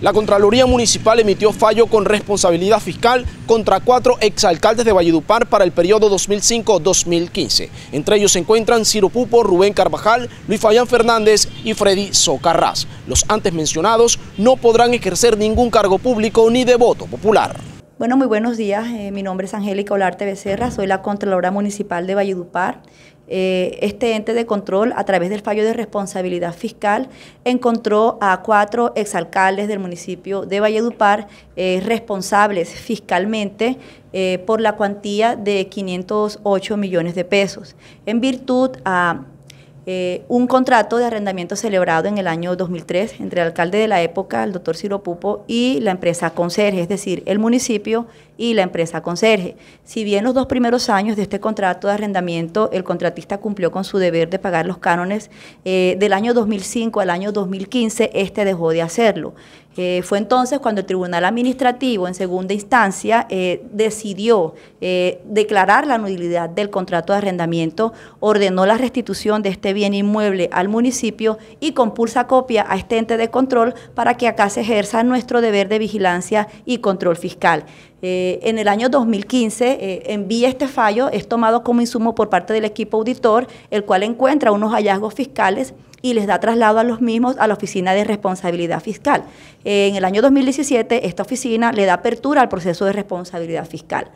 La Contraloría Municipal emitió fallo con responsabilidad fiscal contra cuatro exalcaldes de Valledupar para el periodo 2005-2015. Entre ellos se encuentran Ciro Pupo, Rubén Carvajal, Luis Fabián Fernández y Freddy Socarrás. Los antes mencionados no podrán ejercer ningún cargo público ni de voto popular. Bueno, muy buenos días. Eh, mi nombre es Angélica Olarte Becerra, soy la Contralora Municipal de Valledupar eh, este ente de control, a través del fallo de responsabilidad fiscal, encontró a cuatro exalcaldes del municipio de Valledupar eh, responsables fiscalmente eh, por la cuantía de 508 millones de pesos, en virtud a eh, un contrato de arrendamiento celebrado en el año 2003 entre el alcalde de la época, el doctor Ciro Pupo, y la empresa conserje, es decir, el municipio y la empresa conserje. Si bien los dos primeros años de este contrato de arrendamiento el contratista cumplió con su deber de pagar los cánones, eh, del año 2005 al año 2015 este dejó de hacerlo. Eh, fue entonces cuando el Tribunal Administrativo, en segunda instancia, eh, decidió eh, declarar la nulidad del contrato de arrendamiento, ordenó la restitución de este bien inmueble al municipio y compulsa copia a este ente de control para que acá se ejerza nuestro deber de vigilancia y control fiscal. en el año 2015 envía este fallo, es tomado como insumo por parte del equipo auditor, el cual encuentra unos hallazgos fiscales y les da traslado a los mismos a la Oficina de Responsabilidad Fiscal. En el año 2017, esta oficina le da apertura al proceso de responsabilidad fiscal.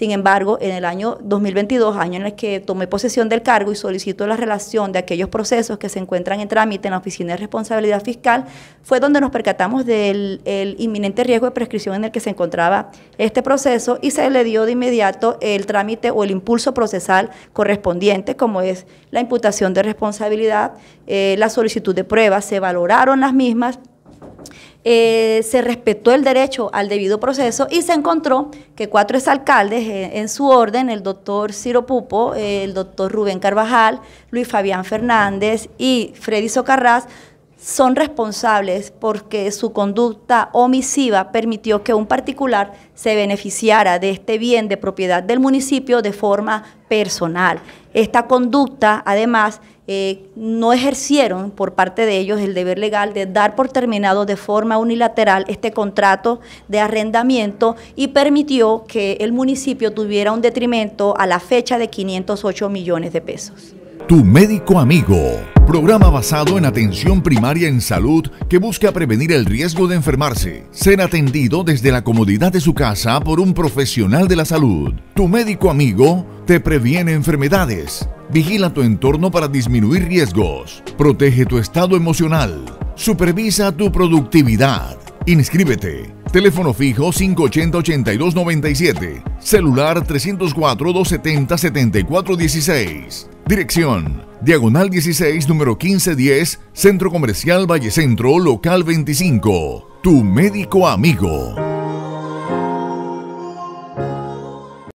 Sin embargo, en el año 2022, año en el que tomé posesión del cargo y solicito la relación de aquellos procesos que se encuentran en trámite en la Oficina de Responsabilidad Fiscal, fue donde nos percatamos del inminente riesgo de prescripción en el que se encontraba este proceso y se le dio de inmediato el trámite o el impulso procesal correspondiente, como es la imputación de responsabilidad, eh, la solicitud de pruebas, se valoraron las mismas eh, se respetó el derecho al debido proceso y se encontró que cuatro exalcaldes eh, en su orden, el doctor Ciro Pupo, eh, el doctor Rubén Carvajal, Luis Fabián Fernández y Freddy Socarrás, son responsables porque su conducta omisiva permitió que un particular se beneficiara de este bien de propiedad del municipio de forma personal. Esta conducta, además, eh, no ejercieron por parte de ellos el deber legal de dar por terminado de forma unilateral este contrato de arrendamiento y permitió que el municipio tuviera un detrimento a la fecha de 508 millones de pesos. Tu médico amigo. Programa basado en atención primaria en salud que busca prevenir el riesgo de enfermarse. Ser atendido desde la comodidad de su casa por un profesional de la salud. Tu médico amigo te previene enfermedades. Vigila tu entorno para disminuir riesgos. Protege tu estado emocional. Supervisa tu productividad. Inscríbete. Teléfono fijo 580-8297. Celular 304-270-7416. Dirección. Diagonal 16, número 1510, Centro Comercial Vallecentro, local 25. Tu médico amigo.